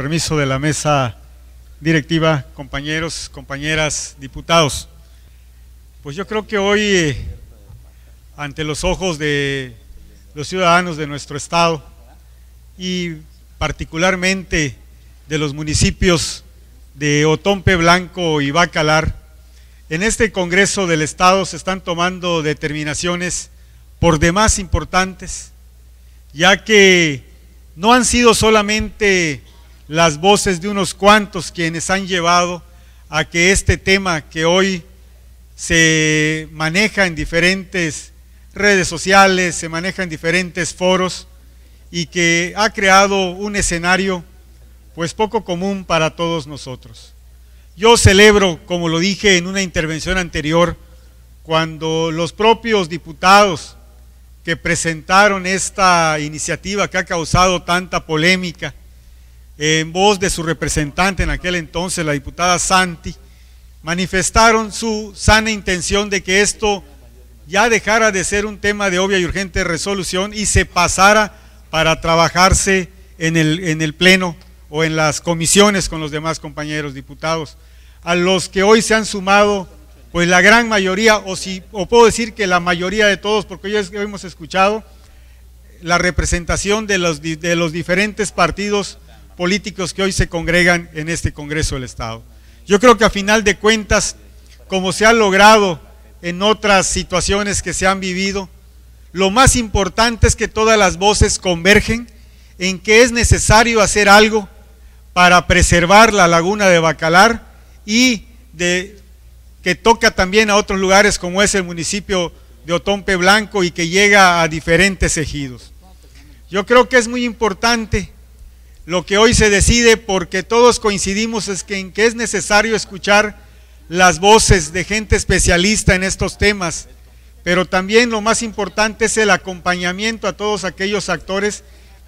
permiso de la mesa directiva, compañeros, compañeras, diputados. Pues yo creo que hoy, eh, ante los ojos de los ciudadanos de nuestro estado y particularmente de los municipios de Otompe Blanco y Bacalar, en este Congreso del Estado se están tomando determinaciones por demás importantes, ya que no han sido solamente las voces de unos cuantos quienes han llevado a que este tema que hoy se maneja en diferentes redes sociales, se maneja en diferentes foros y que ha creado un escenario pues poco común para todos nosotros. Yo celebro, como lo dije en una intervención anterior, cuando los propios diputados que presentaron esta iniciativa que ha causado tanta polémica, en voz de su representante en aquel entonces, la diputada Santi, manifestaron su sana intención de que esto ya dejara de ser un tema de obvia y urgente resolución y se pasara para trabajarse en el, en el Pleno o en las comisiones con los demás compañeros diputados, a los que hoy se han sumado pues la gran mayoría, o, si, o puedo decir que la mayoría de todos, porque hoy hemos escuchado la representación de los, de los diferentes partidos políticos que hoy se congregan en este Congreso del Estado. Yo creo que a final de cuentas, como se ha logrado en otras situaciones que se han vivido, lo más importante es que todas las voces convergen en que es necesario hacer algo para preservar la laguna de Bacalar y de, que toca también a otros lugares como es el municipio de Otompe Blanco y que llega a diferentes ejidos. Yo creo que es muy importante lo que hoy se decide, porque todos coincidimos, es que, en que es necesario escuchar las voces de gente especialista en estos temas, pero también lo más importante es el acompañamiento a todos aquellos actores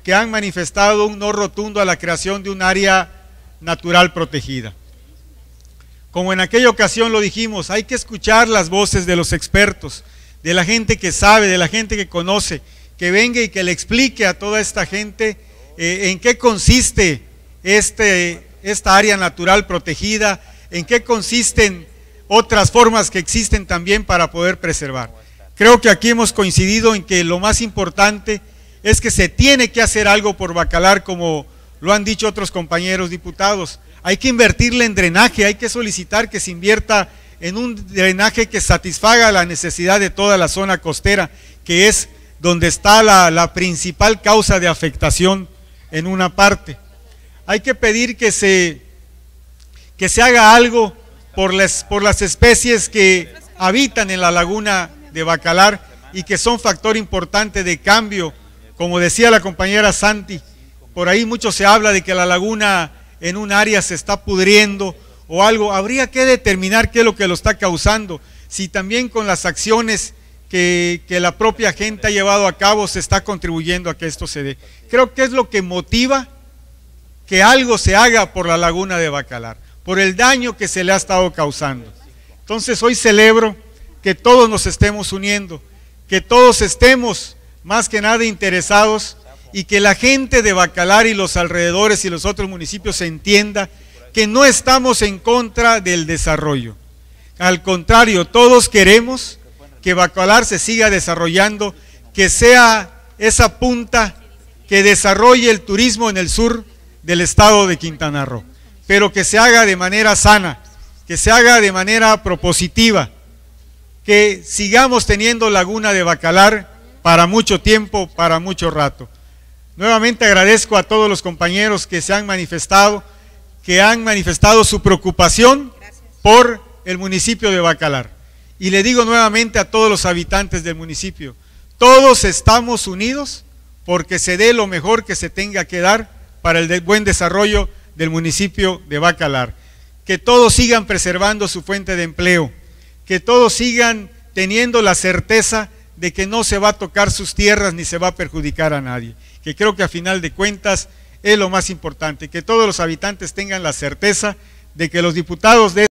que han manifestado un no rotundo a la creación de un área natural protegida. Como en aquella ocasión lo dijimos, hay que escuchar las voces de los expertos, de la gente que sabe, de la gente que conoce, que venga y que le explique a toda esta gente eh, en qué consiste este, esta área natural protegida, en qué consisten otras formas que existen también para poder preservar. Creo que aquí hemos coincidido en que lo más importante es que se tiene que hacer algo por Bacalar, como lo han dicho otros compañeros diputados. Hay que invertirle en drenaje, hay que solicitar que se invierta en un drenaje que satisfaga la necesidad de toda la zona costera, que es donde está la, la principal causa de afectación en una parte. Hay que pedir que se, que se haga algo por las, por las especies que habitan en la laguna de Bacalar y que son factor importante de cambio. Como decía la compañera Santi, por ahí mucho se habla de que la laguna en un área se está pudriendo o algo. Habría que determinar qué es lo que lo está causando. Si también con las acciones que, la propia gente ha llevado a cabo se está contribuyendo a que esto se dé. Creo que es lo que motiva que algo se haga por la laguna de Bacalar, por el daño que se le ha estado causando. Entonces hoy celebro que todos nos estemos uniendo, que todos estemos más que nada interesados y que la gente de Bacalar y los alrededores y los otros municipios entienda que no estamos en contra del desarrollo. Al contrario, todos queremos que Bacalar se siga desarrollando, que sea esa punta que desarrolle el turismo en el sur del estado de Quintana Roo, pero que se haga de manera sana, que se haga de manera propositiva, que sigamos teniendo laguna de Bacalar para mucho tiempo, para mucho rato. Nuevamente agradezco a todos los compañeros que se han manifestado, que han manifestado su preocupación por el municipio de Bacalar. Y le digo nuevamente a todos los habitantes del municipio, todos estamos unidos porque se dé lo mejor que se tenga que dar para el buen desarrollo del municipio de Bacalar. Que todos sigan preservando su fuente de empleo, que todos sigan teniendo la certeza de que no se va a tocar sus tierras ni se va a perjudicar a nadie. Que creo que a final de cuentas es lo más importante, que todos los habitantes tengan la certeza de que los diputados de